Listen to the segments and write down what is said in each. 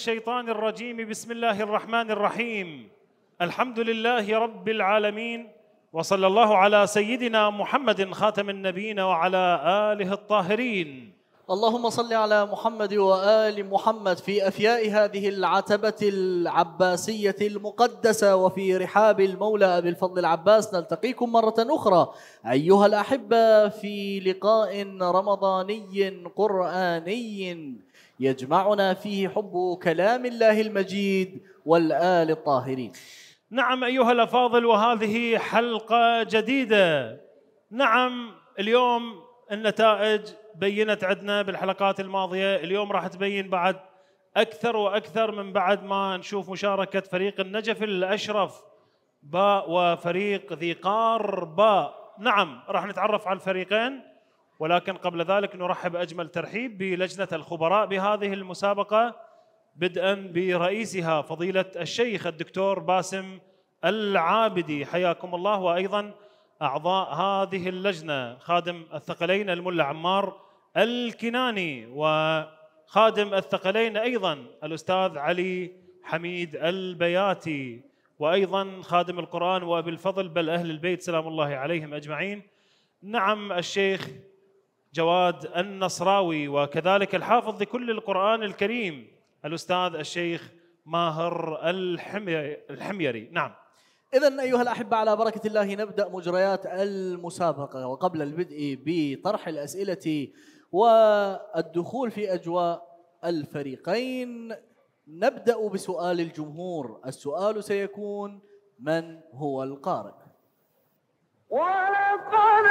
الشيطان الرجيم بسم الله الرحمن الرحيم الحمد لله رب العالمين وصلى الله على سيدنا محمد خاتم النبيين وعلى آله الطاهرين اللهم صل على محمد وآل محمد في أفياء هذه العتبة العباسية المقدسة وفي رحاب المولى أبي الفضل العباس نلتقيكم مرة أخرى أيها الأحبة في لقاء رمضاني قرآني يجمعنا فيه حب كلام الله المجيد والآل الطاهرين نعم أيها الأفاضل وهذه حلقة جديدة نعم اليوم النتائج بينت عندنا بالحلقات الماضية اليوم راح تبين بعد أكثر وأكثر من بعد ما نشوف مشاركة فريق النجف الأشرف باء وفريق ذي قار باء نعم راح نتعرف على الفريقين ولكن قبل ذلك نرحب أجمل ترحيب بلجنة الخبراء بهذه المسابقة بدءا برئيسها فضيلة الشيخ الدكتور باسم العابدي حياكم الله وأيضا أعضاء هذه اللجنة خادم الثقلين الملا عمار الكناني وخادم الثقلين أيضا الأستاذ علي حميد البياتي وأيضا خادم القرآن وأبي الفضل بل أهل البيت سلام الله عليهم أجمعين نعم الشيخ جواد النصراوي وكذلك الحافظ لكل القرآن الكريم الأستاذ الشيخ ماهر الحميري نعم إذا أيها الأحبة على بركة الله نبدأ مجريات المسابقة وقبل البدء بطرح الأسئلة والدخول في أجواء الفريقين نبدأ بسؤال الجمهور السؤال سيكون من هو القارئ ولقد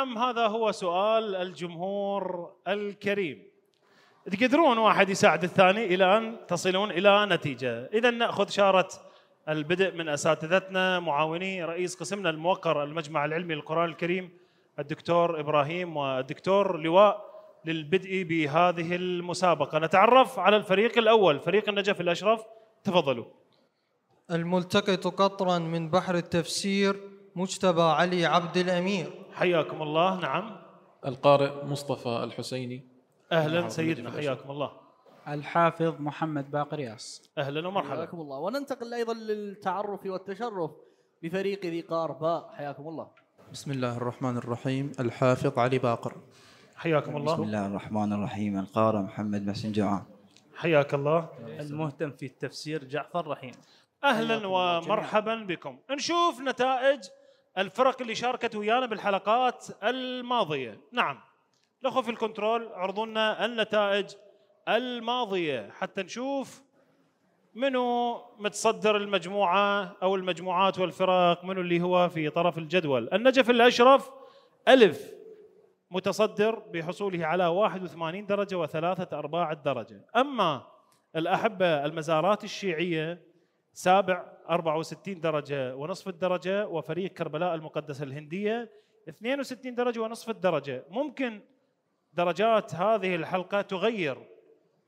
نعم هذا هو سؤال الجمهور الكريم تقدرون واحد يساعد الثاني الى ان تصلون الى نتيجه اذا ناخذ شاره البدء من اساتذتنا معاوني رئيس قسمنا الموقر المجمع العلمي للقران الكريم الدكتور ابراهيم والدكتور لواء للبدء بهذه المسابقه نتعرف على الفريق الاول فريق النجف الاشرف تفضلوا الملتقط قطرا من بحر التفسير مجتبى علي عبد الامير حياكم الله نعم القارئ مصطفى الحسيني أهلا نعم، سيدنا حياكم الله الحافظ محمد باقر ياس أهلا ومرحبا حياكم الله وننتقل أيضا للتعرف والتشرف بفريق ذي قارباء حياكم الله بسم الله الرحمن الرحيم الحافظ علي باقر حياكم الله بسم الله الرحمن الرحيم القارئ محمد محسن جوعان حياك الله المهتم في التفسير جعفر رحيم اهلا ومرحبا بكم نشوف نتائج الفرق اللي شاركت ويانا بالحلقات الماضيه نعم الاخوه في الكنترول عرضوا لنا النتائج الماضيه حتى نشوف منو متصدر المجموعه او المجموعات والفرق منو اللي هو في طرف الجدول النجف الاشرف الف متصدر بحصوله على 81 درجه وثلاثه ارباع الدرجه اما الاحبه المزارات الشيعيه سابع 64 درجة ونصف الدرجة وفريق كربلاء المقدسة الهندية 62 درجة ونصف الدرجة ممكن درجات هذه الحلقة تغير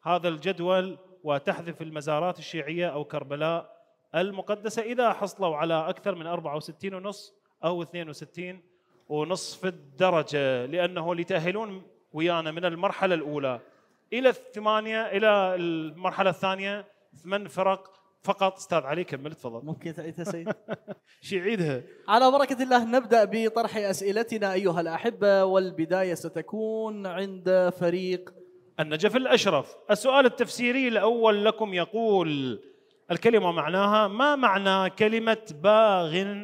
هذا الجدول وتحذف المزارات الشيعية أو كربلاء المقدسة إذا حصلوا على أكثر من 64 ونص أو 62 ونصف الدرجة لأنه لتأهلون ويانا من المرحلة الأولى إلى الثمانية إلى المرحلة الثانية ثمان فرق فقط استاذ علي كمل تفضل ممكن تعيد سيد عيدها على بركه الله نبدا بطرح اسئلتنا ايها الاحبه والبدايه ستكون عند فريق النجف الاشرف السؤال التفسيري الاول لكم يقول الكلمه معناها ما معنى كلمه باغ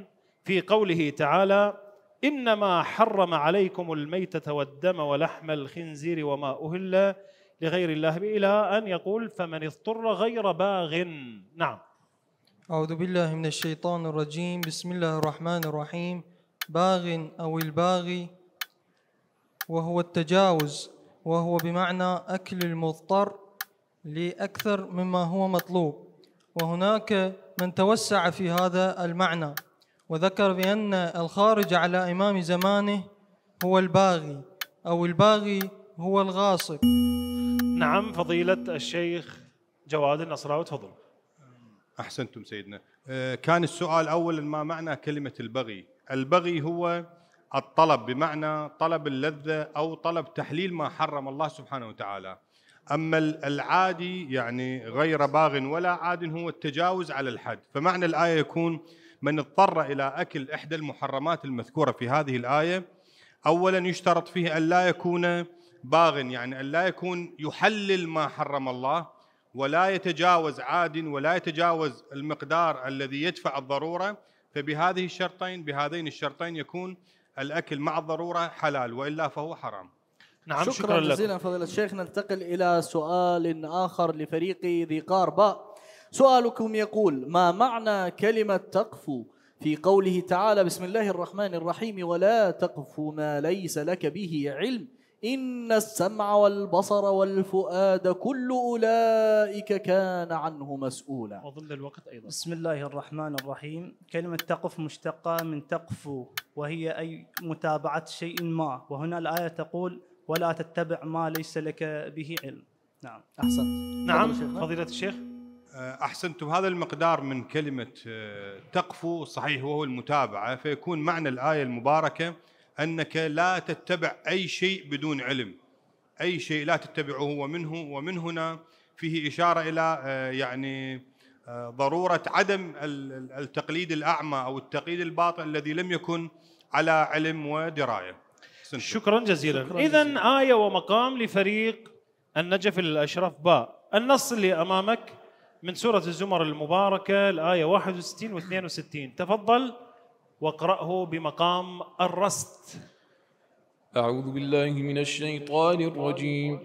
في قوله تعالى انما حرم عليكم الميته والدم ولحم الخنزير وما اهل لغير الله إلى أن يقول فمن اضطر غير باغ نعم أعوذ بالله من الشيطان الرجيم بسم الله الرحمن الرحيم باغ أو الباغي وهو التجاوز وهو بمعنى أكل المضطر لأكثر مما هو مطلوب وهناك من توسع في هذا المعنى وذكر بأن الخارج على إمام زمانه هو الباغي أو الباغي هو الغاصب نعم فضيلة الشيخ جواد النصراوي تفضل أحسنتم سيدنا آه، كان السؤال أولا ما معنى كلمة البغي البغي هو الطلب بمعنى طلب اللذة أو طلب تحليل ما حرم الله سبحانه وتعالى أما العادي يعني غير باغ ولا عاد هو التجاوز على الحد فمعنى الآية يكون من اضطر إلى أكل إحدى المحرمات المذكورة في هذه الآية أولا يشترط فيه أن لا يكون باغ يعني أن لا يكون يحلل ما حرم الله ولا يتجاوز عاد ولا يتجاوز المقدار الذي يدفع الضرورة فبهذه الشرطين بهذين الشرطين يكون الأكل مع الضرورة حلال وإلا فهو حرام نعم شكرا, شكرا لك. جزيلا فضيلة الشيخ ننتقل إلى سؤال آخر لفريق ذي قارباء سؤالكم يقول ما معنى كلمة تقفو في قوله تعالى بسم الله الرحمن الرحيم ولا تقف ما ليس لك به علم إن السمع والبصر والفؤاد كل أولئك كان عنه مسؤولا وظل الوقت أيضا بسم الله الرحمن الرحيم كلمة تقف مشتقة من تقف وهي أي متابعة شيء ما وهنا الآية تقول ولا تتبع ما ليس لك به علم نعم أحسنت نعم فضيلة الشيخ آه، أحسنت هذا المقدار من كلمة آه، تقف صحيح وهو المتابعة فيكون معنى الآية المباركة أنك لا تتبع أي شيء بدون علم أي شيء لا تتبعه هو منه ومن هنا فيه إشارة إلى آه، يعني آه، ضرورة عدم التقليد الأعمى أو التقليد الباطل الذي لم يكن على علم ودراية سنتر. شكرا جزيلا إذا آية ومقام لفريق النجف الأشرف باء النص اللي أمامك من سورة الزمر المباركة الآية 61 و 62 تفضل واقرأه بمقام الرست أعوذ بالله من الشيطان الرجيم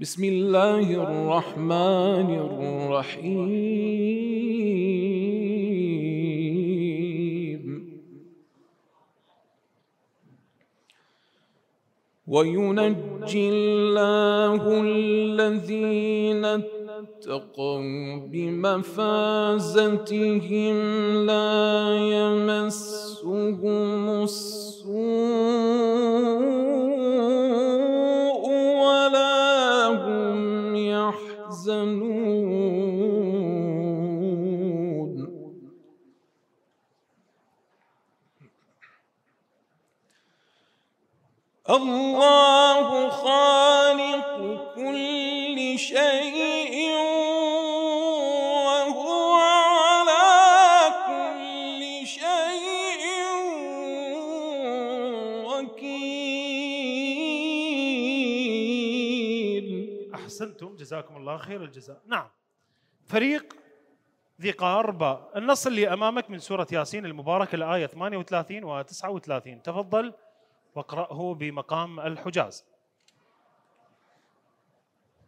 بسم الله الرحمن الرحيم وينجي الله الذين اتقوا بمفازتهم لا يمسهم السوء ولا هم يحزنون الله خالق كل شيء وهو على كل شيء أحسنتم جزاكم الله خير الجزاء نعم فريق ذي قاربة النص اللي أمامك من سورة ياسين المباركة الآية 38 و 39 تفضل واقرأه بمقام الحجاز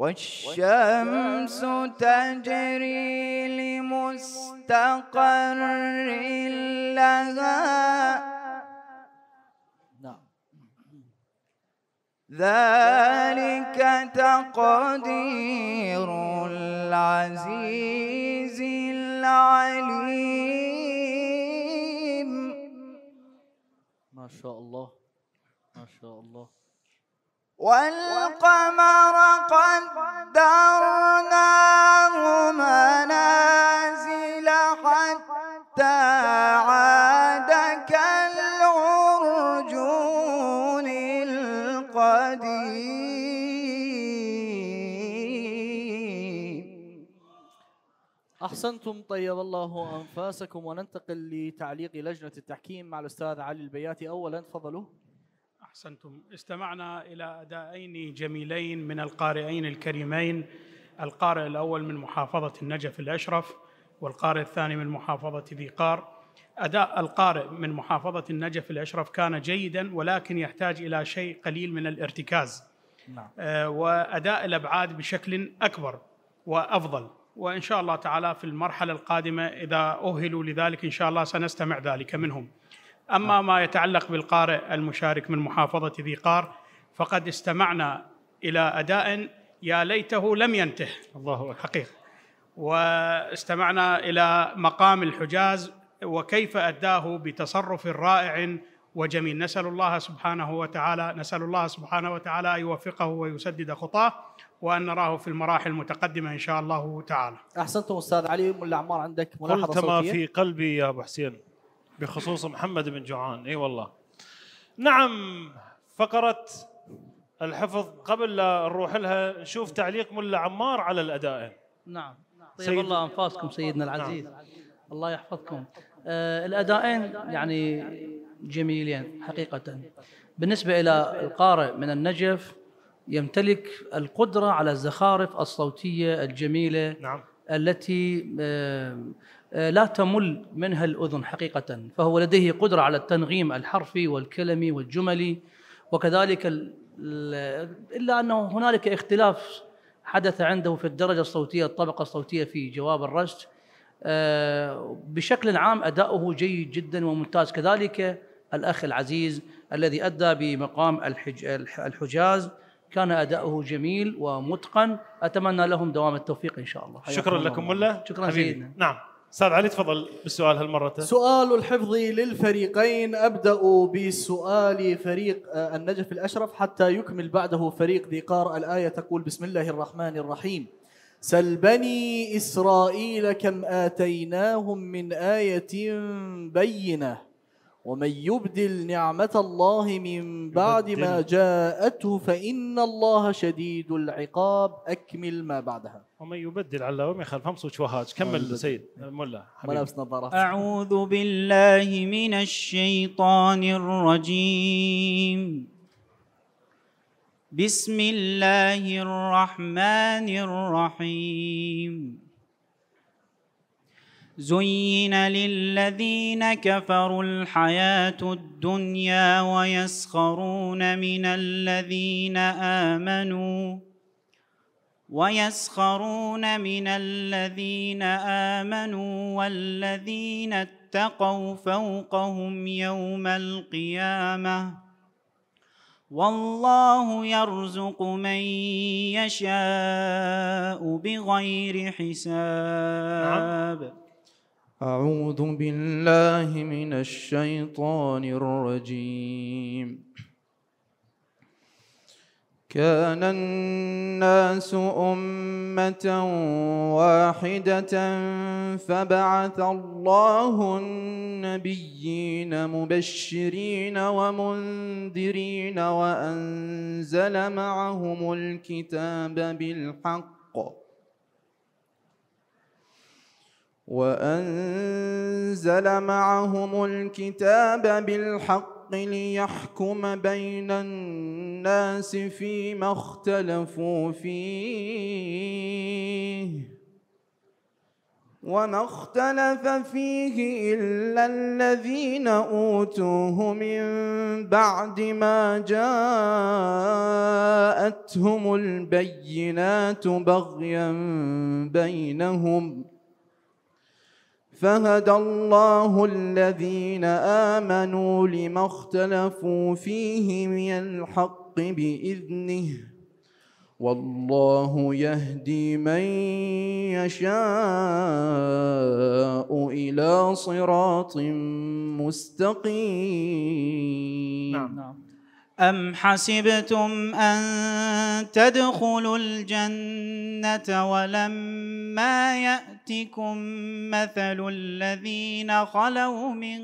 والشمس تجري لمستقر لها نعم. ذلك تقدير العزيز العليم ما شاء الله ما شاء الله والقمر قدرناه منازل حتى عاد كالعرجون القديم أحسنتم طيب الله أنفاسكم وننتقل لتعليق لجنة التحكيم مع الأستاذ علي البياتي أولا تفضلوا أحسنتم استمعنا إلى أدائين جميلين من القارئين الكريمين القارئ الأول من محافظة النجف الأشرف والقارئ الثاني من محافظة ذي قار أداء القارئ من محافظة النجف الأشرف كان جيدا ولكن يحتاج إلى شيء قليل من الارتكاز نعم. آه، وأداء الأبعاد بشكل أكبر وأفضل وإن شاء الله تعالى في المرحلة القادمة إذا أهلوا لذلك إن شاء الله سنستمع ذلك منهم أما ما يتعلق بالقارئ المشارك من محافظة ذي قار فقد استمعنا إلى أداء يا ليته لم ينته الله أكبر حقيقة واستمعنا إلى مقام الحجاز وكيف أداه بتصرف رائع وجميل نسأل الله سبحانه وتعالى نسأل الله سبحانه وتعالى أن يوفقه ويسدد خطاه وأن نراه في المراحل المتقدمة إن شاء الله تعالى أحسنتم أستاذ علي عمار عندك ملاحظة قلت ما في قلبي يا أبو حسين بخصوص محمد بن جوعان اي والله نعم فقره الحفظ قبل لا نروح لها نشوف تعليق ملا عمار على الاداء نعم طيب الله انفاسكم سيدنا العزيز نعم. الله يحفظكم آه الادائين يعني جميلين حقيقه بالنسبه الى القارئ من النجف يمتلك القدره على الزخارف الصوتيه الجميله نعم التي آه، آه، لا تمل منها الأذن حقيقة فهو لديه قدرة على التنغيم الحرفي والكلمي والجملي وكذلك إلا أنه هنالك اختلاف حدث عنده في الدرجة الصوتية الطبقة الصوتية في جواب الرشد آه، بشكل عام أداؤه جيد جدا وممتاز كذلك الأخ العزيز الذي أدى بمقام الحجاز كان أداؤه جميل ومتقن أتمنى لهم دوام التوفيق إن شاء الله شكرا لكم ملا شكرا حبيبي. سيدنا نعم استاذ علي تفضل بالسؤال هالمره سؤال الحفظ للفريقين ابدا بسؤال فريق آه، النجف الاشرف حتى يكمل بعده فريق ذي قار الايه تقول بسم الله الرحمن الرحيم سل بني اسرائيل كم اتيناهم من ايه بينه ومن يبدل نعمة الله من بعد ما جاءته فإن الله شديد العقاب أكمل ما بعدها ومن يبدل على ومن يخالف همس وشوهاج كمل سيد ملا نظارات أعوذ بالله من الشيطان الرجيم بسم الله الرحمن الرحيم زين للذين كفروا الحياة الدنيا ويسخرون من الذين آمنوا ويسخرون من الذين آمنوا والذين اتقوا فوقهم يوم القيامة والله يرزق من يشاء بغير حساب نعم. أعوذ بالله من الشيطان الرجيم كان الناس أمة واحدة فبعث الله النبيين مبشرين ومنذرين وأنزل معهم الكتاب بالحق وأنزل معهم الكتاب بالحق ليحكم بين الناس فيما اختلفوا فيه وما اختلف فيه إلا الذين أوتوه من بعد ما جاءتهم البينات بغيا بينهم ۖ فهدى الله الذين آمنوا لما اختلفوا فيه من الحق بإذنه والله يهدي من يشاء إلى صراط مستقيم نعم. أم حسبتم أن تدخلوا الجنة ولما يأتكم مثل الذين خلوا من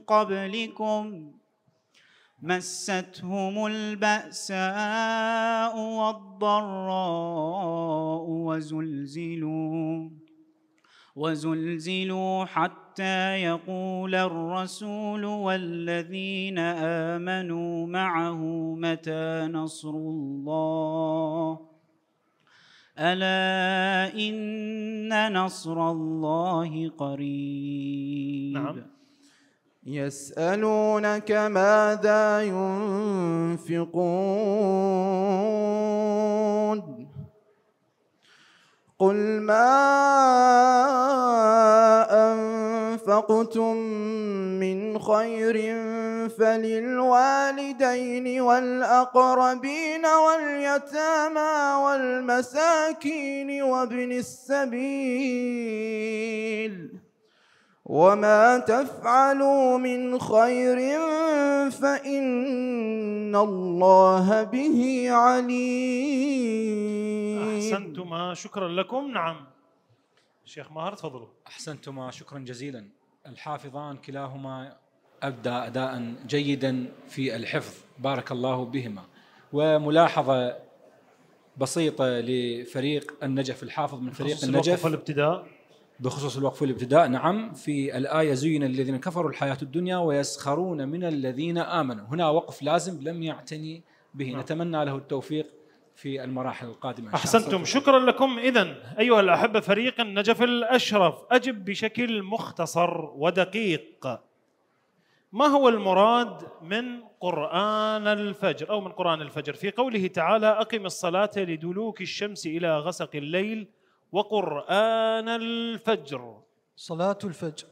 قبلكم مستهم البأساء والضراء وزلزلوا وزلزلوا حتى يقول الرسول والذين آمنوا معه متى نصر الله ألا إن نصر الله قريب نعم يسألونك ماذا ينفقون قل ما أنفقتم من خير فللوالدين والأقربين واليتامى والمساكين وابن السبيل وما تفعلوا من خير فإن الله به عليم أحسنتما شكرا لكم نعم شيخ ماهر تفضلوا أحسنتما شكرا جزيلا الحافظان كلاهما أبدى أداء جيدا في الحفظ بارك الله بهما وملاحظة بسيطة لفريق النجف الحافظ من فريق النجف الابتداء بخصوص الوقف والابتداء نعم في الآية زين الذين كفروا الحياة الدنيا ويسخرون من الذين آمنوا هنا وقف لازم لم يعتني به نعم. نتمنى له التوفيق في المراحل القادمة أحسنتم شكرا لكم إذا أيها الأحبة فريق النجف الأشرف أجب بشكل مختصر ودقيق ما هو المراد من قرآن الفجر أو من قرآن الفجر في قوله تعالى أقم الصلاة لدلوك الشمس إلى غسق الليل وقرآن الفجر صلاة الفجر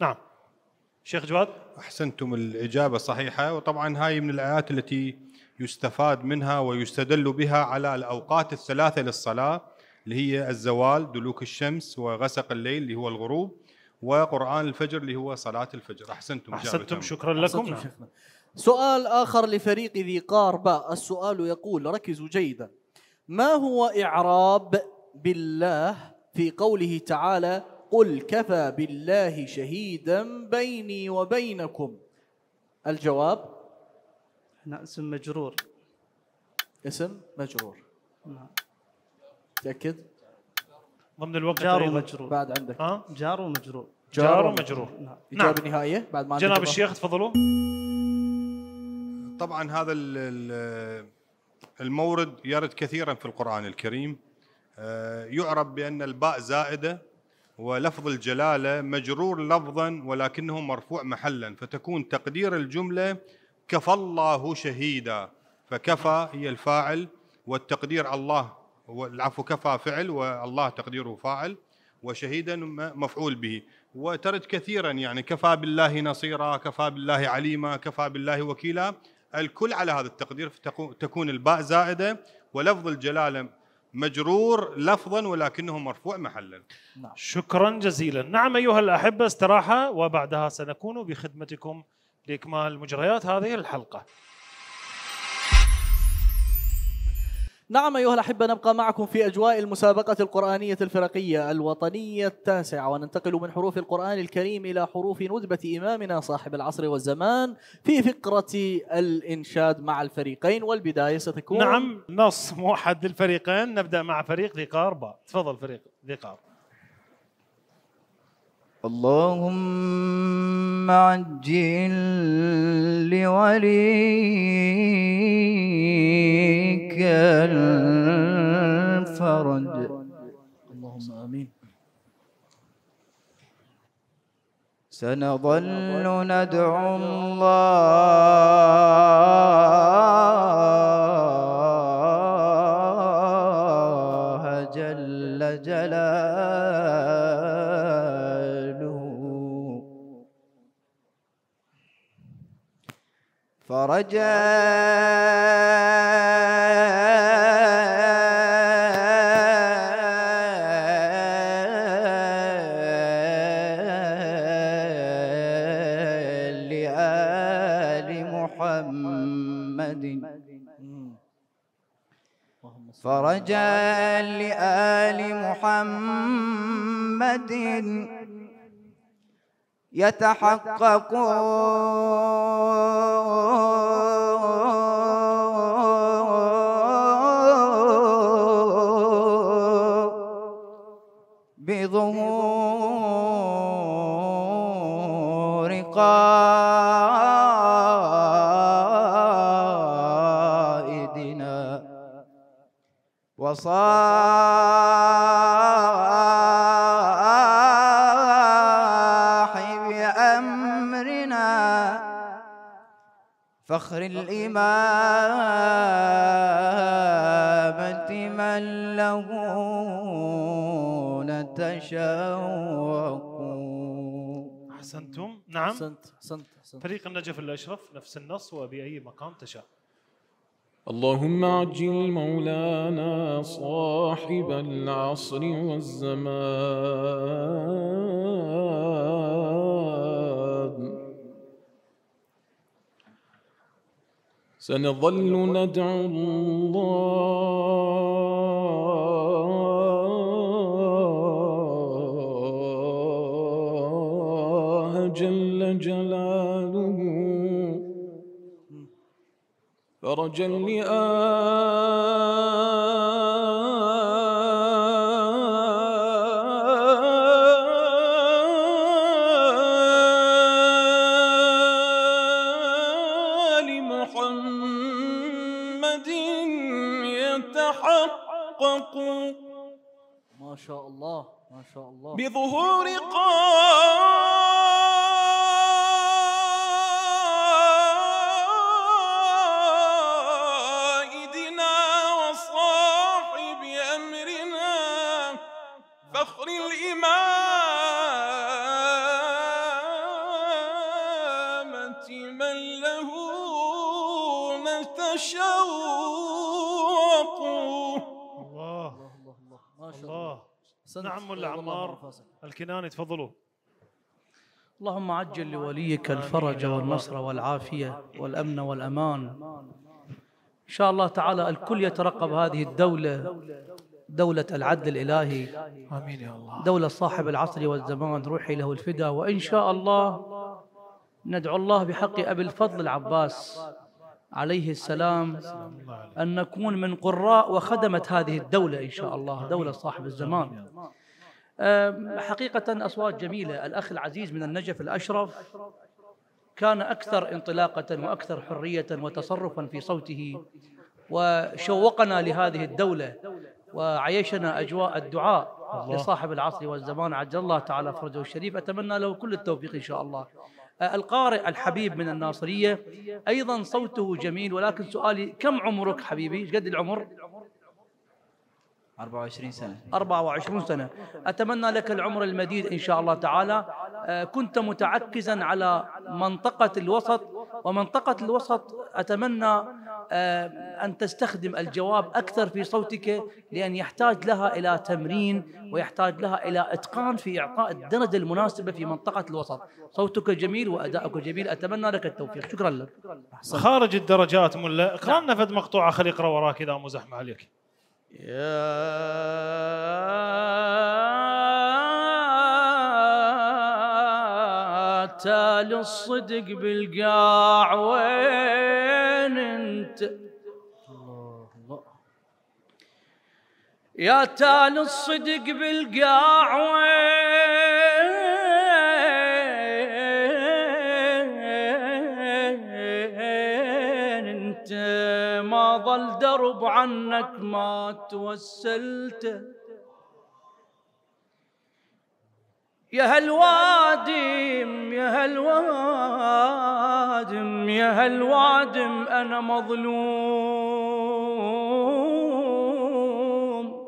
نعم شيخ جواد أحسنتم الإجابة صحيحة وطبعا هاي من الآيات التي يستفاد منها ويستدل بها على الأوقات الثلاثة للصلاة اللي هي الزوال دلوك الشمس وغسق الليل اللي هو الغروب وقرآن الفجر اللي هو صلاة الفجر أحسنتم أحسنتم شكرا لكم أحسنتم شيخنا. سؤال آخر لفريق ذي قاربة السؤال يقول ركزوا جيدا ما هو إعراب بالله في قوله تعالى قل كفى بالله شهيدا بيني وبينكم الجواب لا نعم، اسم مجرور اسم مجرور نعم تأكد ضمن الوقت جار ومجرور بعد عندك ها جار ومجرور جار ومجرور نعم إجابة نعم. نهائية بعد ما جناب الشيخ تفضلوا طبعا هذا المورد يرد كثيرا في القرآن الكريم آه، يعرف بأن الباء زائدة ولفظ الجلالة مجرور لفظا ولكنه مرفوع محلا فتكون تقدير الجملة كفى الله شهيدا فكفى هي الفاعل والتقدير الله العفو كفى فعل والله تقديره فاعل وشهيدا مفعول به وترد كثيرا يعني كفى بالله نصيرا كفى بالله عليما كفى بالله وكيلا الكل على هذا التقدير تكون الباء زائده ولفظ الجلاله مجرور لفظا ولكنه مرفوع محلا نعم. شكرا جزيلا نعم أيها الأحبة استراحة وبعدها سنكون بخدمتكم لإكمال مجريات هذه الحلقة نعم أيها الأحبة نبقى معكم في أجواء المسابقة القرآنية الفرقية الوطنية التاسعة وننتقل من حروف القرآن الكريم إلى حروف ندبة إمامنا صاحب العصر والزمان في فقرة الإنشاد مع الفريقين والبداية ستكون نعم نص موحد للفريقين نبدأ مع فريق ذي قاربة تفضل فريق ذي قاربة اللهم عجل لوليك بك الفرج اللهم آمين سنظل ندعو الله جل جلاله فرجاء فرجا لآل محمد يتحقق بظهور قال وصاحب أمرنا فخر الإمامة من له نتشوق أحسنتم نعم أحسنت. أحسنت. أحسنت. فريق النجف الأشرف نفس النص وبأي مقام تشاء اللهم عجل مولانا صاحب العصر والزمان سنظل ندعو الله فرجا لآل محمد يتحقق ما شاء الله ما شاء الله بظهور قائل فخر الإمامة من له نتشوق الله الله الله نعم ولا الكناني تفضلوا اللهم عجل لوليك الفرج والنصر والعافية والأمن والأمان إن شاء الله تعالى الكل يترقب هذه الدولة دولة العدل الإلهي آمين يا الله دولة صاحب العصر والزمان روحي له الفدا وإن شاء الله ندعو الله بحق أبي الفضل العباس عليه السلام أن نكون من قراء وخدمة هذه الدولة إن شاء الله دولة صاحب الزمان حقيقة أصوات جميلة الأخ العزيز من النجف الأشرف كان أكثر انطلاقة وأكثر حرية وتصرفا في صوته وشوقنا لهذه الدولة وعيشنا أجواء الدعاء الله. لصاحب العصر والزمان عجل الله تعالى فرجه الشريف أتمنى له كل التوفيق إن شاء الله آه، القارئ الحبيب من الناصرية أيضا صوته جميل ولكن سؤالي كم عمرك حبيبي قد العمر 24 سنة 24 سنة أتمنى لك العمر المديد إن شاء الله تعالى آه، كنت متعكزا على منطقة الوسط ومنطقة الوسط أتمنى آه، أن تستخدم الجواب أكثر في صوتك لأن يحتاج لها إلى تمرين ويحتاج لها إلى إتقان في إعطاء الدرجة المناسبة في منطقة الوسط صوتك جميل وأدائك جميل أتمنى لك التوفيق شكرا لك خارج الدرجات ملا قرأنا فد مقطوعة خليق اقرأ وراك إذا مو زحمة عليك يا تالي الصدق بالقاع وين انت يا تالي الصدق بالقاع وين عنك ما توسلت يا هالوادم يا هالوادم يا هالوادم أنا مظلوم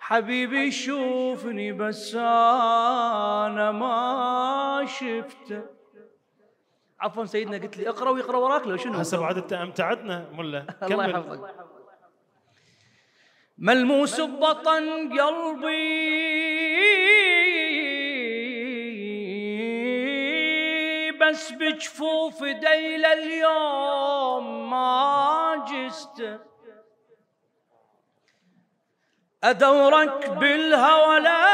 حبيبي شوفني بس أنا ما شفته عفوا سيدنا قلت لي اقرا ويقرا وراك لو شنو هسه بعد انت امتعتنا ملا الله يحفظك ملموس بطن قلبي بس بجفوف ديل اليوم ما جست أدورك بالهوى لا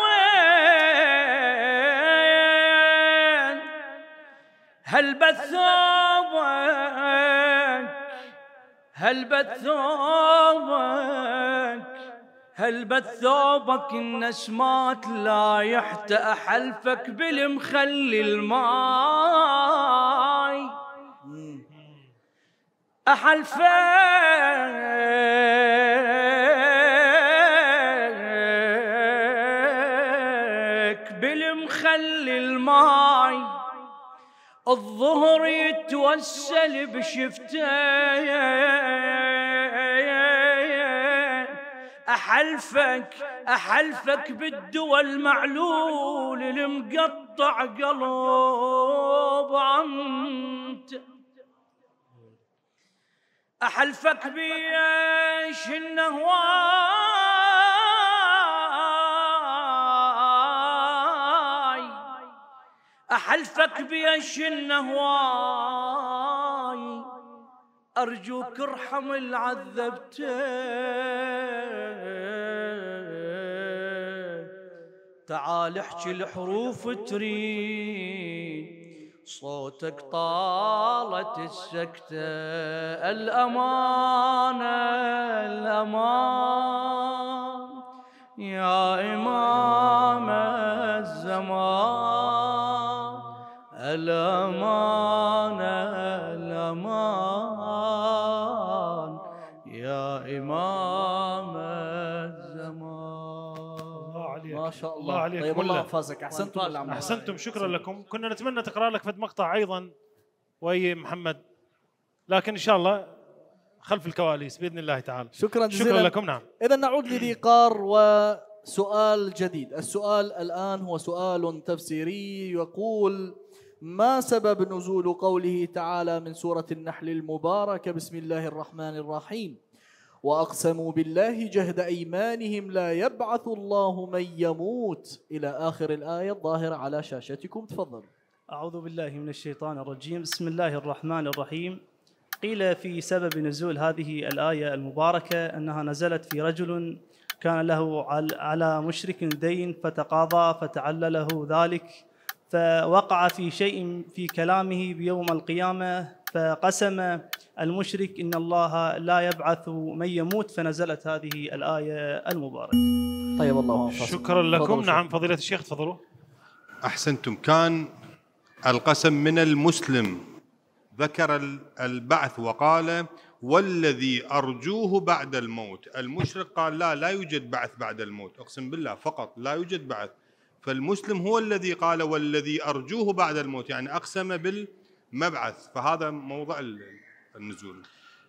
وين هل وين هل بثوبك ثوبك هل بثوبك ثوبك النسمات لا يحت حلفك بالمخلي الماي أحلفك الظهر يتوسل بشفته أحلفك أحلفك بالدول معلول المقطع قلب عمت أحلفك بيش النهوان حلفك بيش النهواي أرجوك ارحم العذبتين تعال احكي الحروف تريد صوتك طالت السكتة الأمانة الأمان يا إمام الزمان الأمان الأمان يا إمام الزمان ما شاء الله, الله عليك طيب الله يحفظك احسنتم احسنتم شكرا لكم كنا نتمنى تقرا لك فد مقطع ايضا وي محمد لكن ان شاء الله خلف الكواليس باذن الله تعالى شكرا جزيلا شكرا لكم نعم اذا نعود لذيقار وسؤال جديد السؤال الان هو سؤال تفسيري يقول ما سبب نزول قوله تعالى من سورة النحل المباركة بسم الله الرحمن الرحيم وأقسموا بالله جهد أيمانهم لا يبعث الله من يموت إلى آخر الآية الظاهرة على شاشتكم تفضل أعوذ بالله من الشيطان الرجيم بسم الله الرحمن الرحيم قيل في سبب نزول هذه الآية المباركة أنها نزلت في رجل كان له على مشرك دين فتقاضى فتعلله ذلك فوقع في شيء في كلامه بيوم القيامة فقسم المشرك إن الله لا يبعث من يموت فنزلت هذه الآية المباركة طيب الله شكرا لكم نعم فضيلة الشيخ تفضلوا أحسنتم كان القسم من المسلم ذكر البعث وقال والذي أرجوه بعد الموت المشرك قال لا لا يوجد بعث بعد الموت أقسم بالله فقط لا يوجد بعث فالمسلم هو الذي قال والذي أرجوه بعد الموت يعني أقسم بالمبعث فهذا موضع النزول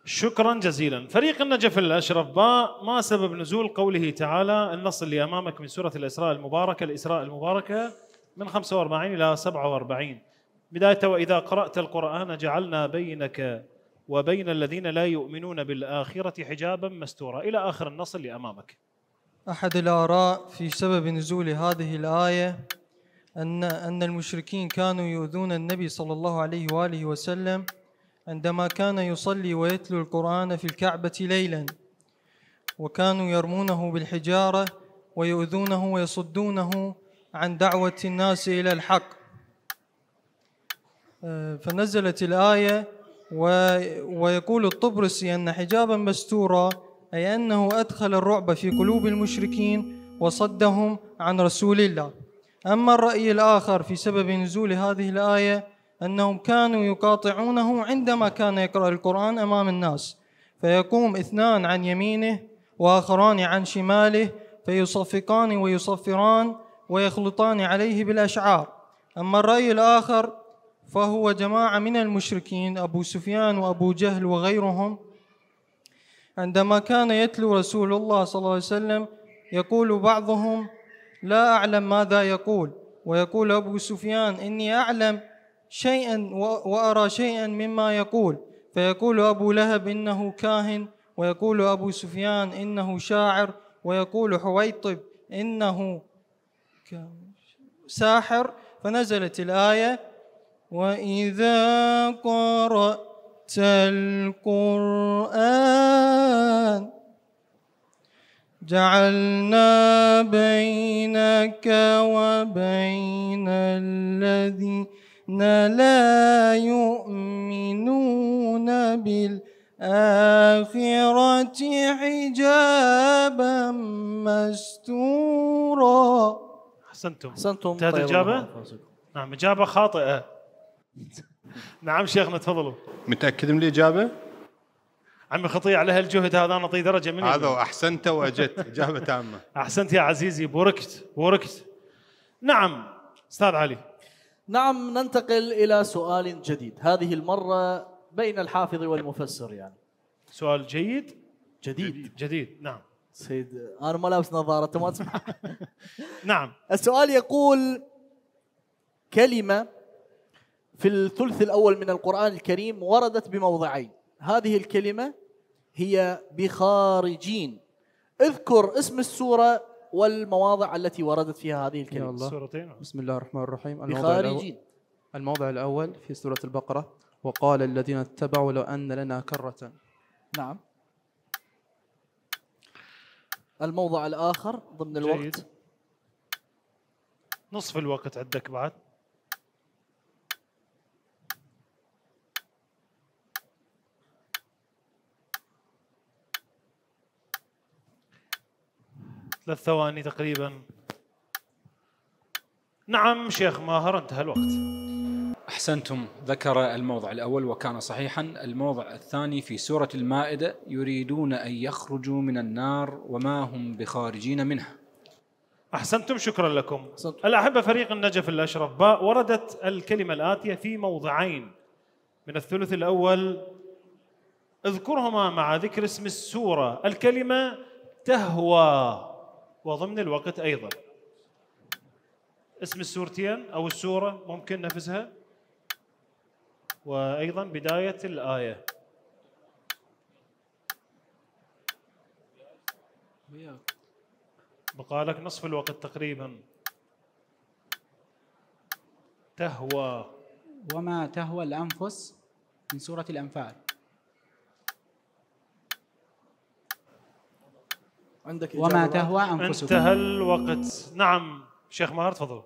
شكرا جزيلا فريق النجف الأشرف باء ما سبب نزول قوله تعالى النص اللي أمامك من سورة الإسراء المباركة الإسراء المباركة من 45 إلى 47 بداية وإذا قرأت القرآن جعلنا بينك وبين الذين لا يؤمنون بالآخرة حجابا مستورا إلى آخر النص اللي أمامك أحد الآراء في سبب نزول هذه الآية أن أن المشركين كانوا يؤذون النبي صلى الله عليه وآله وسلم عندما كان يصلي ويتلو القرآن في الكعبة ليلا وكانوا يرمونه بالحجارة ويؤذونه ويصدونه عن دعوة الناس إلى الحق آه، فنزلت الآية ويقول الطبرسي أن حجابا مستورا أي أنه أدخل الرعب في قلوب المشركين وصدهم عن رسول الله أما الرأي الآخر في سبب نزول هذه الآية أنهم كانوا يقاطعونه عندما كان يقرأ القرآن أمام الناس فيقوم اثنان عن يمينه وآخران عن شماله فيصفقان ويصفران ويخلطان عليه بالأشعار أما الرأي الآخر فهو جماعة من المشركين أبو سفيان وأبو جهل وغيرهم عندما كان يتلو رسول الله صلى الله عليه وسلم يقول بعضهم لا أعلم ماذا يقول ويقول أبو سفيان إني أعلم شيئا وأرى شيئا مما يقول فيقول أبو لهب إنه كاهن ويقول أبو سفيان إنه شاعر ويقول حويطب إنه ساحر فنزلت الآية وإذا قرأ قرأت القرآن جعلنا بينك وبين الذين لا يؤمنون بالآخرة حجابا مستورا أحسنتم أحسنتم انتهت طيب. الإجابة؟ نعم إجابة خاطئة نعم شيخنا تفضلوا متاكد من الاجابه؟ عمي خطية على هالجهد هذا انا اعطيه درجه من هذا احسنت واجدت اجابه تامه احسنت يا عزيزي بوركت بوركت نعم استاذ علي نعم ننتقل الى سؤال جديد هذه المره بين الحافظ والمفسر يعني سؤال جيد جديد جديد نعم سيد انا ما لابس نظاره انت ما تسمع نعم السؤال يقول كلمه في الثلث الأول من القرآن الكريم وردت بموضعين هذه الكلمة هي بخارجين اذكر اسم السورة والمواضع التي وردت فيها هذه الكلمة الله. بسم الله الرحمن الرحيم بخارجين الموضع الأول في سورة البقرة وقال الذين اتبعوا لو أن لنا كرة نعم الموضع الآخر ضمن الوقت جيد. نصف الوقت عندك بعد ثلاث ثواني تقريبا نعم شيخ ماهر انتهى الوقت أحسنتم ذكر الموضع الأول وكان صحيحا الموضع الثاني في سورة المائدة يريدون أن يخرجوا من النار وما هم بخارجين منها أحسنتم شكرا لكم الأحبة فريق النجف الأشرف باء وردت الكلمة الآتية في موضعين من الثلث الأول اذكرهما مع ذكر اسم السورة الكلمة تهوى وضمن الوقت أيضا اسم السورتين أو السورة ممكن نفسها وأيضا بداية الآية بقى لك نصف الوقت تقريبا تهوى وما تهوى الأنفس من سورة الأنفال عندك إجابة وما تهوى أنفسكم انتهى الوقت نعم شيخ ماهر تفضل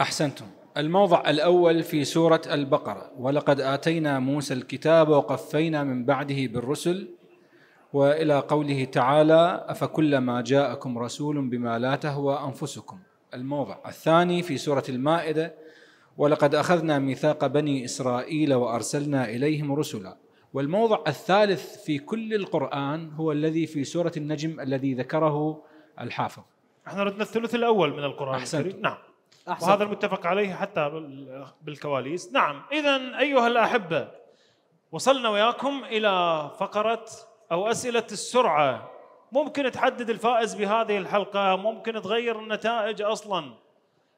أحسنتم الموضع الأول في سورة البقرة ولقد آتينا موسى الكتاب وقفينا من بعده بالرسل وإلى قوله تعالى أفكلما جاءكم رسول بما لا تهوى أنفسكم الموضع الثاني في سورة المائدة ولقد أخذنا ميثاق بني إسرائيل وأرسلنا إليهم رسلا والموضع الثالث في كل القرآن هو الذي في سورة النجم الذي ذكره الحافظ احنا ردنا الثلث الأول من القرآن أحسنت. الكريم نعم أحسنت. وهذا المتفق عليه حتى بالكواليس نعم إذا أيها الأحبة وصلنا وياكم إلى فقرة أو أسئلة السرعة ممكن تحدد الفائز بهذه الحلقة ممكن تغير النتائج أصلا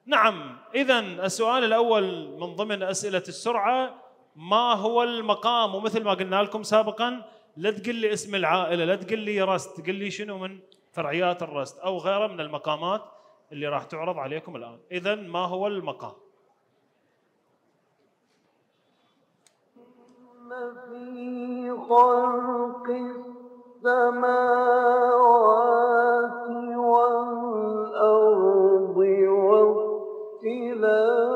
نعم إذا السؤال الأول من ضمن أسئلة السرعة ما هو المقام ومثل ما قلنا لكم سابقا لا تقل لي اسم العائله لا تقل لي رست قل لي شنو من فرعيات الرست او غيره من المقامات اللي راح تعرض عليكم الان اذا ما هو المقام في خلق السماوات والأرض واختلاف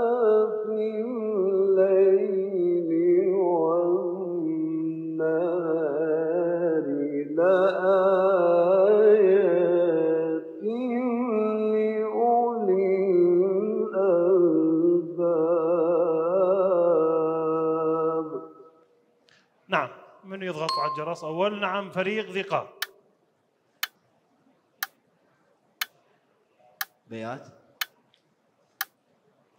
يضغط على الجرس أول نعم فريق ذقار بيات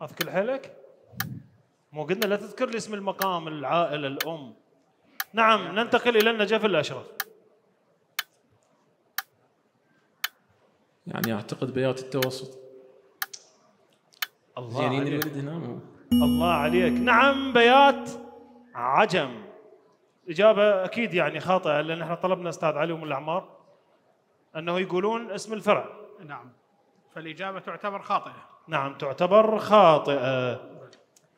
أذكر حيلك مو قلنا لا تذكر لي اسم المقام العائلة الأم نعم ننتقل إلى النجف الأشرف يعني أعتقد بيات التوسط الله عليك الله عليك نعم بيات عجم اجابه اكيد يعني خاطئه لان احنا طلبنا استاذ علي ام الاعمار انه يقولون اسم الفرع نعم فالاجابه تعتبر خاطئه نعم تعتبر خاطئه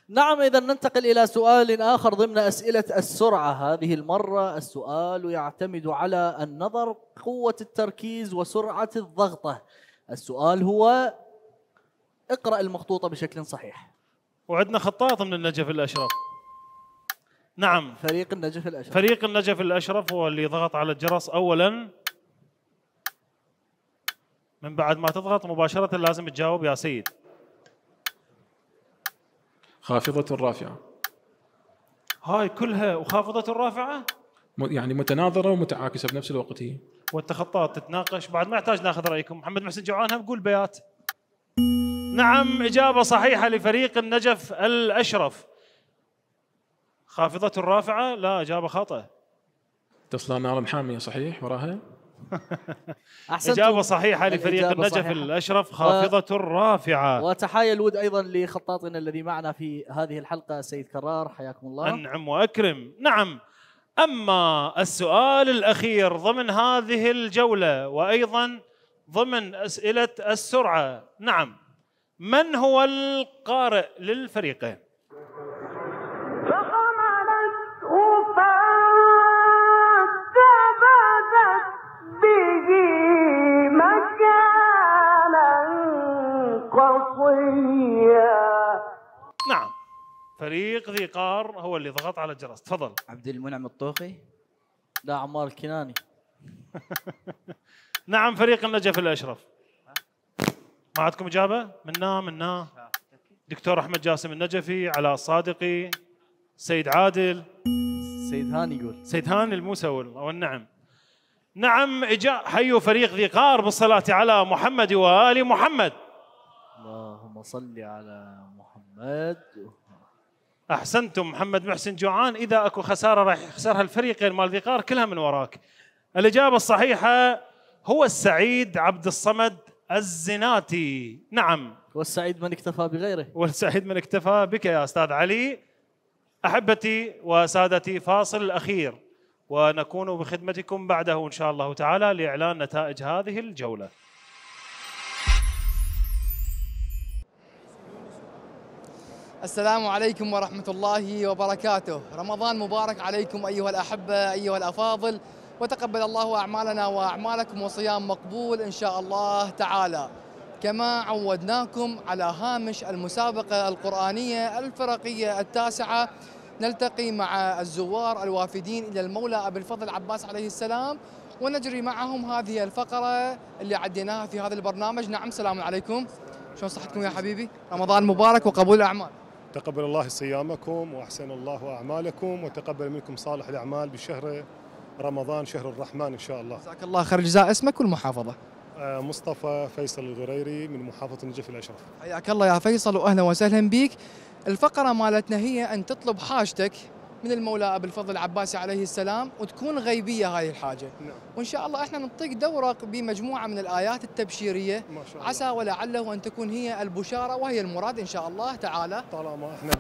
نعم اذا ننتقل الى سؤال اخر ضمن اسئله السرعه هذه المره السؤال يعتمد على النظر قوه التركيز وسرعه الضغطه السؤال هو اقرا المخطوطه بشكل صحيح وعندنا خطاط من النجف الاشرف نعم فريق النجف الأشرف فريق النجف الأشرف هو اللي ضغط على الجرس أولا من بعد ما تضغط مباشرة لازم تجاوب يا سيد خافضة رافعة هاي كلها وخافضة رافعة يعني متناظرة ومتعاكسة بنفس الوقت هي والتخطات تتناقش بعد ما يحتاج ناخذ رأيكم محمد محسن جوعان هم قول بيات نعم إجابة صحيحة لفريق النجف الأشرف خافضة الرافعة لا إجابة خطأ تصلى نار محامية صحيح وراها احسنت اجابه صحيحه لفريق النجف صحيحة. الاشرف خافضه و... الرافعة وتحايا الود ايضا لخطاطنا الذي معنا في هذه الحلقه سيد كرار حياكم الله انعم واكرم نعم اما السؤال الاخير ضمن هذه الجوله وايضا ضمن اسئله السرعه نعم من هو القارئ للفريقين فريق ذي قار هو اللي ضغط على الجرس تفضل عبد المنعم الطوخي لا عمار الكناني نعم فريق النجف الاشرف ما عندكم اجابه منا منا دكتور احمد جاسم النجفي علاء الصادقي سيد عادل سيد هاني يقول سيد هاني الموسى والنعم نعم اجا حيوا فريق ذي قار بالصلاة على محمد وآل محمد اللهم صل على محمد احسنتم محمد محسن جوعان اذا اكو خساره راح يخسرها الفريقين مال ذقار كلها من وراك الاجابه الصحيحه هو السعيد عبد الصمد الزناتي نعم والسعيد من اكتفى بغيره والسعيد من اكتفى بك يا استاذ علي احبتي وسادتي فاصل الاخير ونكون بخدمتكم بعده ان شاء الله تعالى لاعلان نتائج هذه الجوله السلام عليكم ورحمة الله وبركاته رمضان مبارك عليكم أيها الأحبة أيها الأفاضل وتقبل الله أعمالنا وأعمالكم وصيام مقبول إن شاء الله تعالى كما عودناكم على هامش المسابقة القرآنية الفرقية التاسعة نلتقي مع الزوار الوافدين إلى المولى أبي الفضل عباس عليه السلام ونجري معهم هذه الفقرة اللي عديناها في هذا البرنامج نعم سلام عليكم شلون صحتكم يا حبيبي رمضان مبارك وقبول الأعمال تقبل الله صيامكم وأحسن الله أعمالكم وتقبل منكم صالح الأعمال بشهر رمضان شهر الرحمن إن شاء الله جزاك الله خير جزاء اسمك والمحافظة آه، مصطفى فيصل الغريري من محافظة النجف الأشرف حياك الله يا فيصل وأهلا وسهلا بك الفقرة مالتنا هي أن تطلب حاجتك من المولى ابو الفضل العباسي عليه السلام وتكون غيبيه هاي الحاجه نعم. وان شاء الله احنا ننطق دوره بمجموعه من الايات التبشيريه ما شاء الله. عسى ولعله ان تكون هي البشاره وهي المراد ان شاء الله تعالى طالما احنا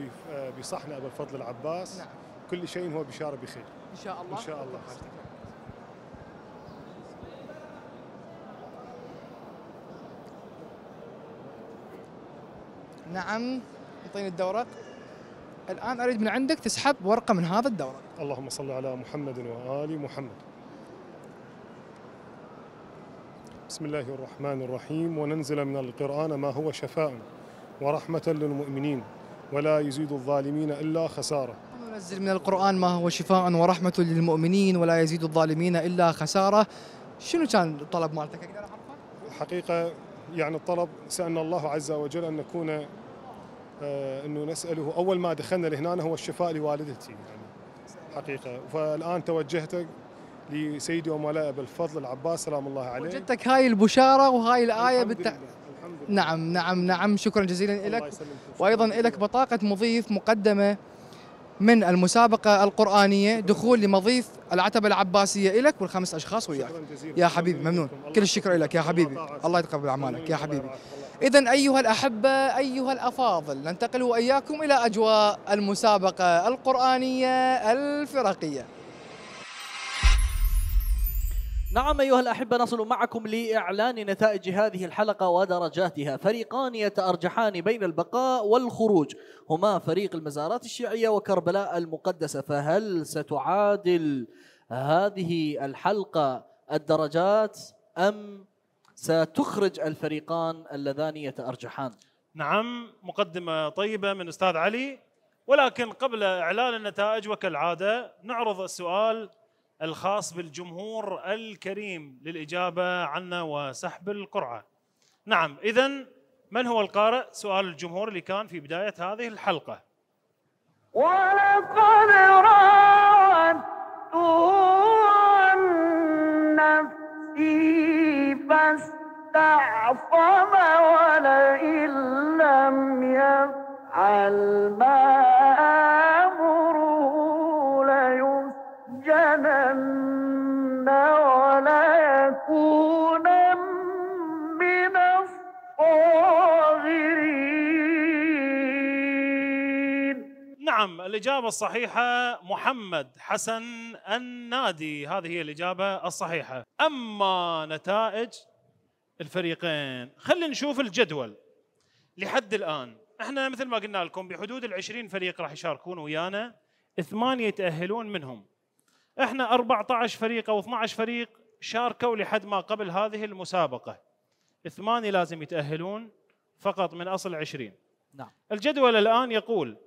بصحن آه، ابو الفضل العباس نعم. كل شيء هو بشاره بخير ان شاء الله ان شاء الله نعم اعطيني الدورق الان اريد من عندك تسحب ورقه من هذا الدوره اللهم صل على محمد وال محمد بسم الله الرحمن الرحيم وننزل من القرآن ما هو شفاء ورحمة للمؤمنين ولا يزيد الظالمين إلا خسارة وننزل من القرآن ما هو شفاء ورحمة للمؤمنين ولا يزيد الظالمين إلا خسارة شنو كان الطلب مالتك أقدر أعرفه؟ حقيقة يعني الطلب سألنا الله عز وجل أن نكون آه، انه نساله اول ما دخلنا لهنا هو الشفاء لوالدتي يعني حقيقه فالان توجهت لسيدي ومولاي ابي الفضل العباس سلام الله عليه وجدتك هاي البشاره وهاي الايه بالت... نعم نعم نعم شكرا جزيلا لك وايضا لك بطاقه مضيف مقدمه من المسابقة القرآنية دخول لمضيف العتبة العباسية إلك والخمس أشخاص وياك يا حبيبي ممنون كل الشكر لك يا حبيبي الله يتقبل أعمالك يا حبيبي إذا أيها الأحبة أيها الأفاضل ننتقل وإياكم إلى أجواء المسابقة القرآنية الفرقية نعم أيها الأحبة نصل معكم لإعلان نتائج هذه الحلقة ودرجاتها فريقان يتأرجحان بين البقاء والخروج هما فريق المزارات الشيعية وكربلاء المقدسة فهل ستعادل هذه الحلقة الدرجات أم ستخرج الفريقان اللذان يتأرجحان نعم مقدمة طيبة من أستاذ علي ولكن قبل إعلان النتائج وكالعادة نعرض السؤال الخاص بالجمهور الكريم للإجابة عنا وسحب القرعة نعم إذا من هو القارئ؟ سؤال الجمهور اللي كان في بداية هذه الحلقة ولقد الإجابة الصحيحة محمد حسن النادي هذه هي الإجابة الصحيحة أما نتائج الفريقين خلينا نشوف الجدول لحد الآن احنا مثل ما قلنا لكم بحدود العشرين فريق راح يشاركون ويانا ثمانية يتأهلون منهم احنا 14 فريق او 12 فريق شاركوا لحد ما قبل هذه المسابقة ثمانية لازم يتأهلون فقط من أصل 20 نعم الجدول الآن يقول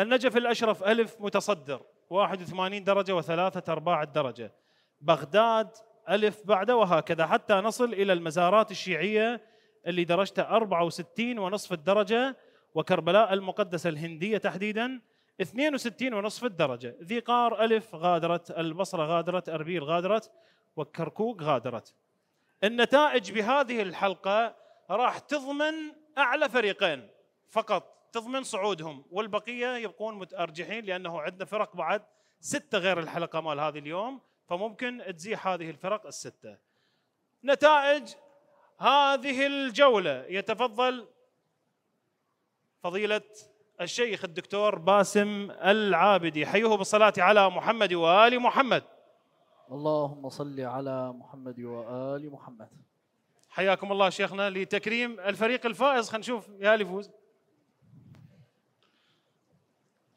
النجف الأشرف ألف متصدر 81 درجة وثلاثة أرباع الدرجة بغداد ألف بعده وهكذا حتى نصل إلى المزارات الشيعية اللي درجتها 64 ونصف الدرجة وكربلاء المقدسة الهندية تحديدا 62 ونصف الدرجة ذي قار ألف غادرت البصرة غادرت أربيل غادرت وكركوك غادرت النتائج بهذه الحلقة راح تضمن أعلى فريقين فقط تضمن صعودهم والبقيه يبقون متارجحين لانه عندنا فرق بعد سته غير الحلقه مال هذا اليوم فممكن تزيح هذه الفرق السته. نتائج هذه الجوله يتفضل فضيله الشيخ الدكتور باسم العابدي حيوه بالصلاه على محمد وال محمد. اللهم صل على محمد وال محمد. حياكم الله شيخنا لتكريم الفريق الفائز خلينا نشوف يا اللي يفوز.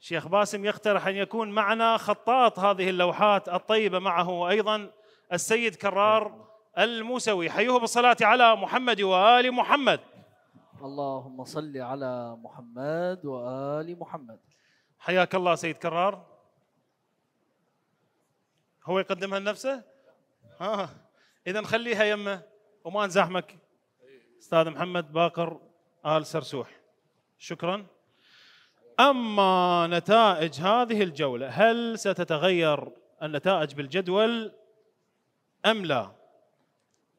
شيخ باسم يقترح أن يكون معنا خطاط هذه اللوحات الطيبة معه وايضا السيد كرار الموسوي حيوه بالصلاة على محمد وآل محمد اللهم صل على محمد وآل محمد حياك الله سيد كرار هو يقدمها لنفسه؟ ها اذا خليها يمه وما نزاحمك استاذ محمد باقر ال سرسوح شكرا اما نتائج هذه الجوله هل ستتغير النتائج بالجدول ام لا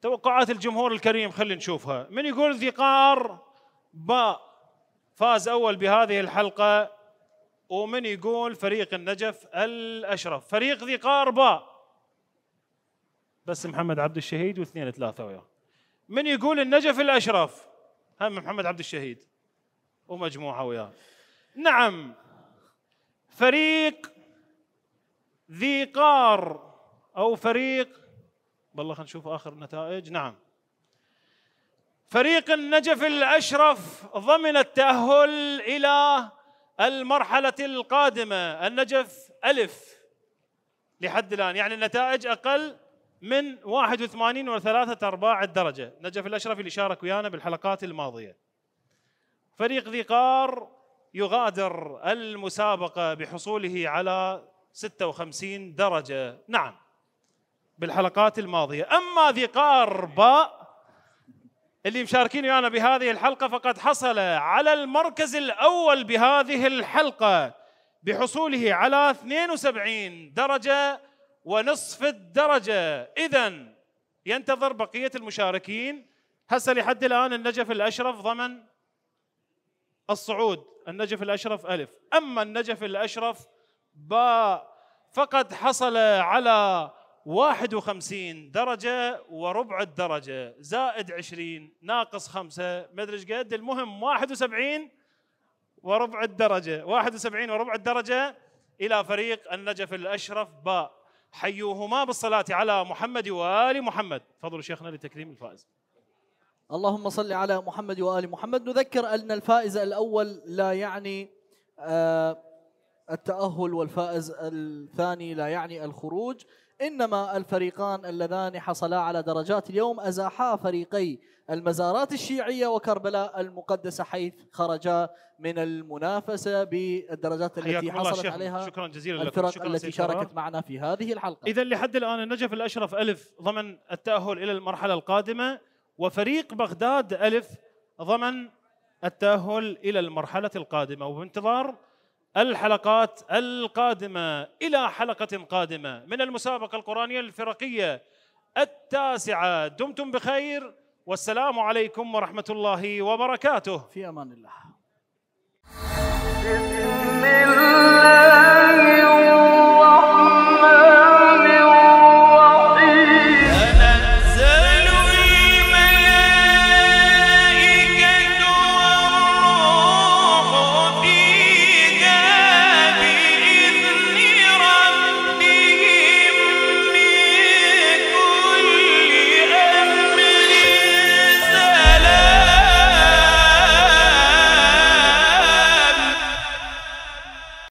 توقعات الجمهور الكريم خلينا نشوفها من يقول ذقار باء فاز اول بهذه الحلقه ومن يقول فريق النجف الاشرف فريق ذقار باء بس محمد عبد الشهيد واثنين ثلاثه وياه من يقول النجف الاشرف هم محمد عبد الشهيد ومجموعه وياه نعم فريق ذي قار او فريق بالله خلينا نشوف اخر نتائج نعم فريق النجف الاشرف ضمن التاهل الى المرحله القادمه النجف الف لحد الان يعني النتائج اقل من 81 وثلاثة أرباع الدرجة نجف الأشرف اللي شارك ويانا بالحلقات الماضية فريق ذي قار يغادر المسابقة بحصوله على 56 درجة نعم بالحلقات الماضية أما ذقار باء اللي مشاركين ويانا بهذه الحلقة فقد حصل على المركز الأول بهذه الحلقة بحصوله على 72 درجة ونصف الدرجة إذا ينتظر بقية المشاركين هسه لحد الآن النجف الأشرف ضمن الصعود النجف الأشرف ألف أما النجف الأشرف باء فقد حصل على 51 درجة وربع الدرجة زائد 20 ناقص 5 ما ايش قد المهم 71 وربع الدرجة 71 وربع الدرجة إلى فريق النجف الأشرف باء حيوهما بالصلاة على محمد وآل محمد فضل شيخنا لتكريم الفائز اللهم صل على محمد وآل محمد نذكر أن الفائز الأول لا يعني آه، التأهل والفائز الثاني لا يعني الخروج إنما الفريقان اللذان حصلا على درجات اليوم أزاحا فريقي المزارات الشيعية وكربلاء المقدسة حيث خرجا من المنافسة بالدرجات التي حصلت عليها شكرا جزيلا الفرق شكرا التي شاركت معنا في هذه الحلقة إذا لحد الآن النجف الأشرف ألف ضمن التأهل إلى المرحلة القادمة وفريق بغداد ألف ضمن التأهل إلى المرحلة القادمة وبانتظار الحلقات القادمة إلى حلقة قادمة من المسابقة القرآنية الفرقية التاسعة دمتم بخير والسلام عليكم ورحمة الله وبركاته في أمان الله بسم الله